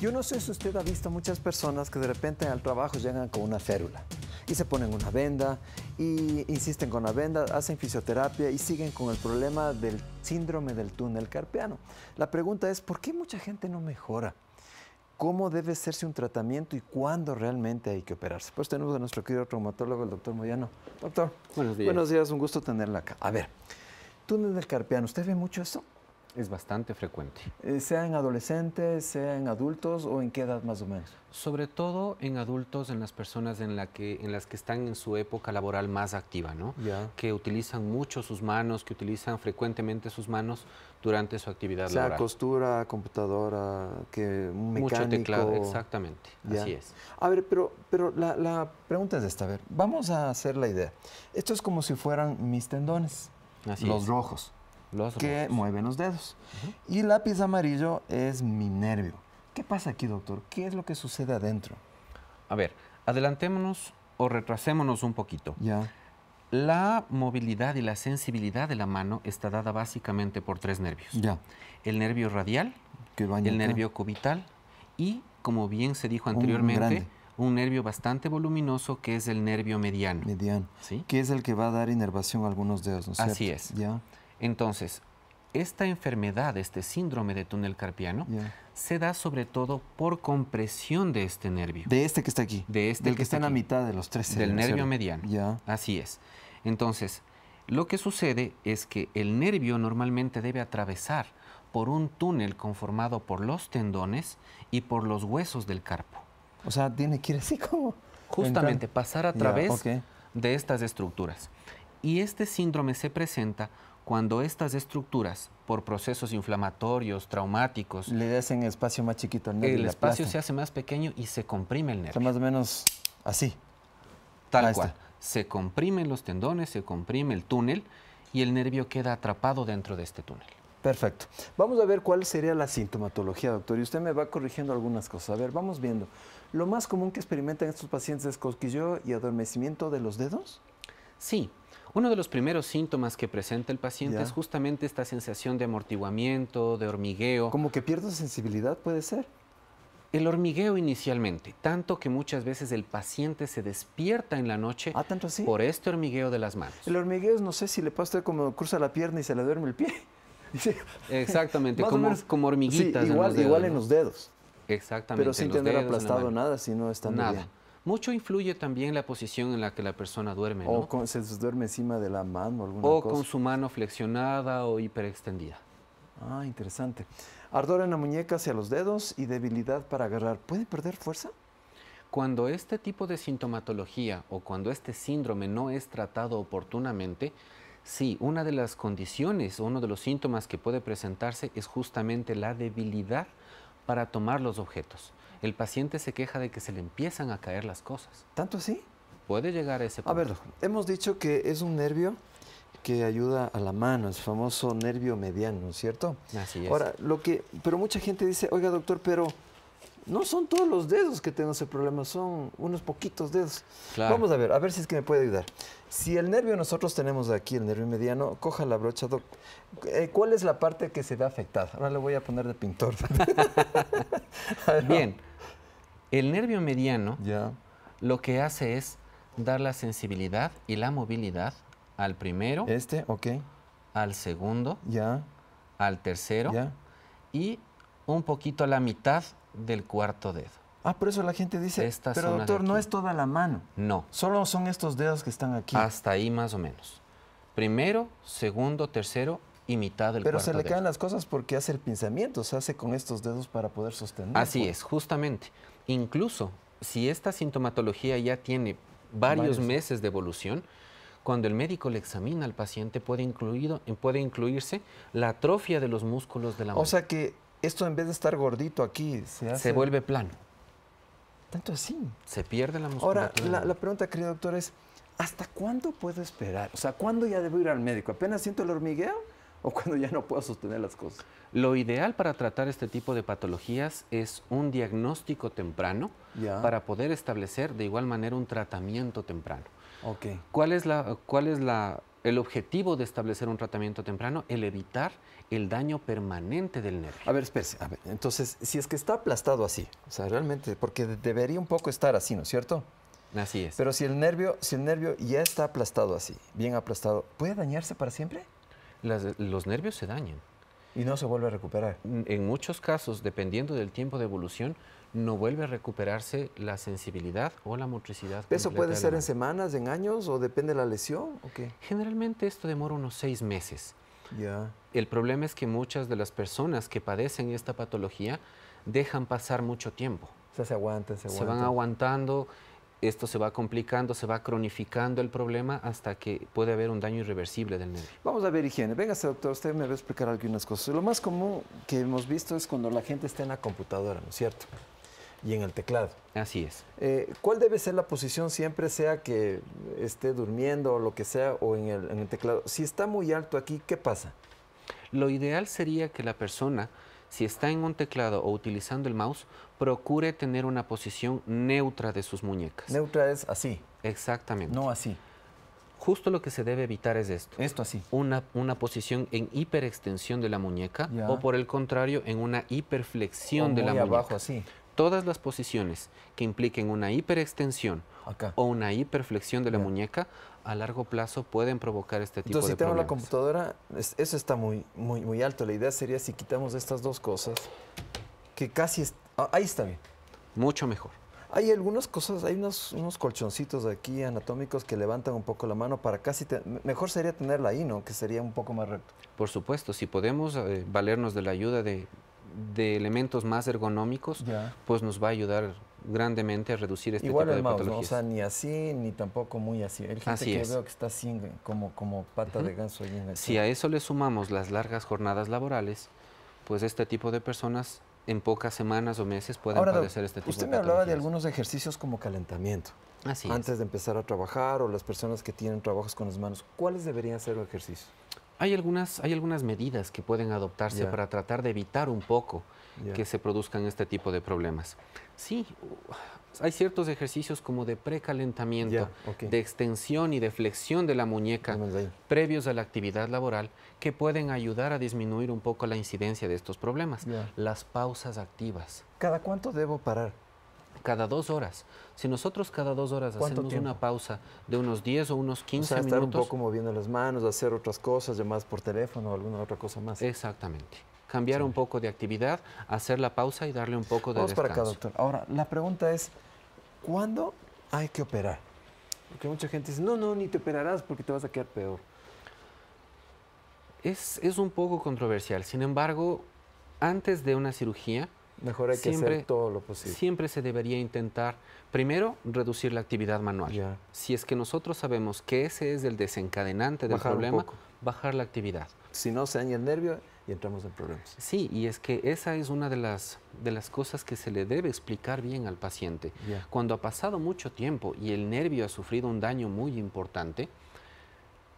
Yo no sé si usted ha visto muchas personas que de repente al trabajo llegan con una férula y se ponen una venda y insisten con la venda, hacen fisioterapia y siguen con el problema del síndrome del túnel carpiano. La pregunta es, ¿por qué mucha gente no mejora? ¿Cómo debe hacerse un tratamiento y cuándo realmente hay que operarse? Pues tenemos a nuestro querido traumatólogo, el doctor Moyano. Doctor, buenos días. Buenos días, un gusto tenerla acá. A ver, túnel del carpiano, ¿usted ve mucho eso? Es bastante frecuente. Eh, sea en adolescentes, sea en adultos o en qué edad más o menos. Sobre todo en adultos, en las personas en, la que, en las que están en su época laboral más activa, ¿no? Que utilizan mucho sus manos, que utilizan frecuentemente sus manos durante su actividad laboral. sea, costura, computadora, que un mecánico. Mucho teclado, exactamente. Así es. A ver, pero, pero la, pregunta es esta, a ver, vamos a hacer la idea. Esto es como si fueran mis tendones, los rojos los que mueven los dedos. Y lápiz amarillo es mi nervio. ¿Qué pasa aquí, doctor? ¿Qué es lo que sucede adentro? A ver, adelantémonos o retrasémonos un poquito. Ya. La movilidad y la sensibilidad de la mano está dada básicamente por tres nervios. Ya. El nervio radial, que el nervio cubital y, como bien se dijo anteriormente, un, nervio bastante voluminoso que es el nervio mediano. Mediano. ¿Sí? Que es el que va a dar inervación a algunos dedos, ¿no es Así es. Ya. Entonces, esta enfermedad, este síndrome de túnel carpiano, se da sobre todo por compresión de este nervio. De este que está aquí. De este Del que, está, en la mitad de los tres. Del nervio mediano. Así es. Entonces, lo que sucede es que el nervio normalmente debe atravesar por un túnel conformado por los tendones y por los huesos del carpo. O sea, tiene que ir así como... Justamente, pasar a través de estas estructuras. Y este síndrome se presenta cuando estas estructuras, por procesos inflamatorios, traumáticos... Le hacen espacio más chiquito al nervio. El espacio se hace más pequeño y se comprime el nervio. más o menos así. Tal cual. Se comprimen los tendones, se comprime el túnel y el nervio queda atrapado dentro de este túnel. Perfecto. Vamos a ver cuál sería la sintomatología, doctor. Y usted me va corrigiendo algunas cosas. A ver, vamos viendo. Lo más común que experimentan estos pacientes es cosquilleo y adormecimiento de los dedos. Sí, uno de los primeros síntomas que presenta el paciente es justamente esta sensación de amortiguamiento, de hormigueo. Como que pierdo sensibilidad, puede ser. El hormigueo inicialmente, tanto que muchas veces el paciente se despierta en la noche ah, por este hormigueo de las manos. El hormigueo es, no sé si le pasa como cruza la pierna y se le duerme el pie. Exactamente, como, como, hormiguitas. igual, en los dedos, igual en los dedos. Exactamente. Pero sin tener aplastado nada, si no está nada mucho influye también la posición en la que la persona duerme. ¿no? O se duerme encima de la mano. o con su mano flexionada o hiperextendida. Ah, interesante. Ardor en la muñeca hacia los dedos y debilidad para agarrar. ¿Puede perder fuerza? Cuando este tipo de sintomatología o cuando este síndrome no es tratado oportunamente, sí, una de las condiciones, uno de los síntomas que puede presentarse es justamente la debilidad para tomar los objetos el paciente se queja de que se le empiezan a caer las cosas. ¿Tanto así? Puede llegar a ese punto. A ver, hemos dicho que es un nervio que ayuda a la mano, el famoso nervio mediano, ¿cierto? Así es. Ahora, lo que, pero mucha gente dice, oiga doctor, pero no son todos los dedos que tenemos ese problema, son unos poquitos dedos. Vamos a ver, a ver si es que me puede ayudar. Si el nervio nosotros tenemos aquí, el nervio mediano, coja la brocha, doctor. Eh, ¿Cuál es la parte que se ve afectada? Ahora le voy a poner de pintor. Bien. El nervio mediano lo que hace es dar la sensibilidad y la movilidad al primero. Este, Al segundo. Ya. Al tercero. Y un poquito a la mitad del cuarto dedo. Ah, por eso la gente dice, pero doctor, no es toda la mano. No. Solo son estos dedos que están aquí. Hasta ahí más o menos. Primero, segundo, tercero y mitad del Pero se le caen las cosas porque hace el pinzamiento, se hace con estos dedos para poder sostener. Así pues. es, justamente. Incluso si esta sintomatología ya tiene varios, meses de evolución, cuando el médico le examina al paciente puede, eh, incluirse la atrofia de los músculos de la mano. O sea que esto en vez de estar gordito aquí se, hace... se vuelve plano. Tanto así. Se pierde la musculatura. Ahora, la, la pregunta, querido doctor, es ¿hasta cuándo puedo esperar? O sea, ¿cuándo ya debo ir al médico? ¿Apenas siento el hormigueo? o cuando ya no puedo sostener las cosas. Lo ideal para tratar este tipo de patologías es un diagnóstico temprano para poder establecer de igual manera un tratamiento temprano. ¿Cuál es, la, cuál es la, el objetivo de establecer un tratamiento temprano? El evitar el daño permanente del nervio. A ver, espérese, a ver, entonces, si es que está aplastado así, o sea, realmente, porque debería un poco estar así, ¿no es cierto? Así es. Pero si el nervio, si el nervio ya está aplastado así, bien aplastado, ¿puede dañarse para siempre? los nervios se dañan. Y no se vuelve a recuperar. En muchos casos, dependiendo del tiempo de evolución, no vuelve a recuperarse la sensibilidad o la motricidad. ¿Eso puede ser en semanas, en años o depende de la lesión? ¿o Generalmente esto demora unos seis meses. ya El problema es que muchas de las personas que padecen esta patología dejan pasar mucho tiempo. O sea, se aguantan, se aguantan. Se van aguantando, esto se va complicando, se va cronificando el problema hasta que puede haber un daño irreversible del nervio. Vamos a ver higiene. Véngase, doctor, usted me va a explicar algunas cosas. Lo más común que hemos visto es cuando la gente está en la computadora, ¿no es cierto? Y en el teclado. Así es. Eh, ¿Cuál debe ser la posición siempre, sea que esté durmiendo o lo que sea, o en el, en el teclado? Si está muy alto aquí, ¿qué pasa? Lo ideal sería que la persona, si está en un teclado o utilizando el mouse, procure tener una posición neutra de sus muñecas. Neutra es así. Exactamente. No así. Justo lo que se debe evitar es esto. Esto así. Una, una posición en hiperextensión de la muñeca o por el contrario en una hiperflexión de la muñeca. abajo así. Todas las posiciones que impliquen una hiperextensión o una hiperflexión de la muñeca a largo plazo pueden provocar este tipo de problemas. Entonces, si tengo la computadora, eso está muy, muy, muy alto. La idea sería si quitamos estas dos cosas, que casi Ah, ahí está bien. Mucho mejor. Hay algunas cosas, hay unos, unos colchoncitos aquí anatómicos que levantan un poco la mano para casi... mejor sería tenerla ahí, ¿no? Que sería un poco más recto. Por supuesto, si podemos eh, valernos de la ayuda de, de elementos más ergonómicos, pues nos va a ayudar grandemente a reducir este tipo de mouse, patologías. ¿no? O sea, ni así, ni tampoco muy así. El gente que veo que está así, como, como pata de ganso ahí en el Si a eso le sumamos las largas jornadas laborales, pues este tipo de personas en pocas semanas o meses pueden Ahora, este tipo usted de Usted me hablaba de algunos ejercicios como calentamiento. Así Antes de empezar a trabajar o las personas que tienen trabajos con las manos, ¿cuáles deberían ser los ejercicios? Hay algunas, hay algunas medidas que pueden adoptarse para tratar de evitar un poco que se produzcan este tipo de problemas. Sí, hay ciertos ejercicios como de precalentamiento, de extensión y de flexión de la muñeca previos a la actividad laboral que pueden ayudar a disminuir un poco la incidencia de estos problemas. Las pausas activas. ¿Cada cuánto debo parar? cada dos horas. Si nosotros cada dos horas hacemos una pausa de unos 10 o unos 15 o sea, estar un poco moviendo las manos, hacer otras cosas, demás por teléfono o alguna otra cosa más. Exactamente. Cambiar un poco de actividad, hacer la pausa y darle un poco de Vamos descanso. para acá, doctor. Ahora, la pregunta es, ¿cuándo hay que operar? Porque mucha gente dice, no, no, ni te operarás porque te vas a quedar peor. es un poco controversial. Sin embargo, antes de una cirugía, Mejor hay que hacer todo lo posible. Siempre se debería intentar, primero, reducir la actividad manual. Si es que nosotros sabemos que ese es el desencadenante del problema, bajar la actividad. Si no, se daña el nervio y entramos en problemas. Sí, y es que esa es una de las, de las cosas que se le debe explicar bien al paciente. Cuando ha pasado mucho tiempo y el nervio ha sufrido un daño muy importante,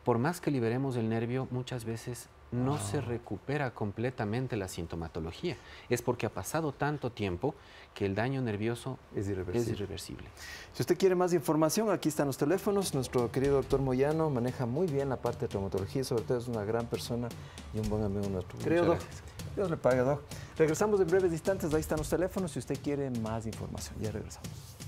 por más que liberemos el nervio, muchas veces no se recupera completamente la sintomatología. Es porque ha pasado tanto tiempo que el daño nervioso es irreversible. Si usted quiere más información, aquí están los teléfonos. Nuestro querido doctor Moyano maneja muy bien la parte de traumatología, sobre todo es una gran persona y un buen amigo nuestro. Querido Doc. Dios le pague, Doc. Regresamos en breves instantes, ahí están los teléfonos si usted quiere más información. Ya regresamos.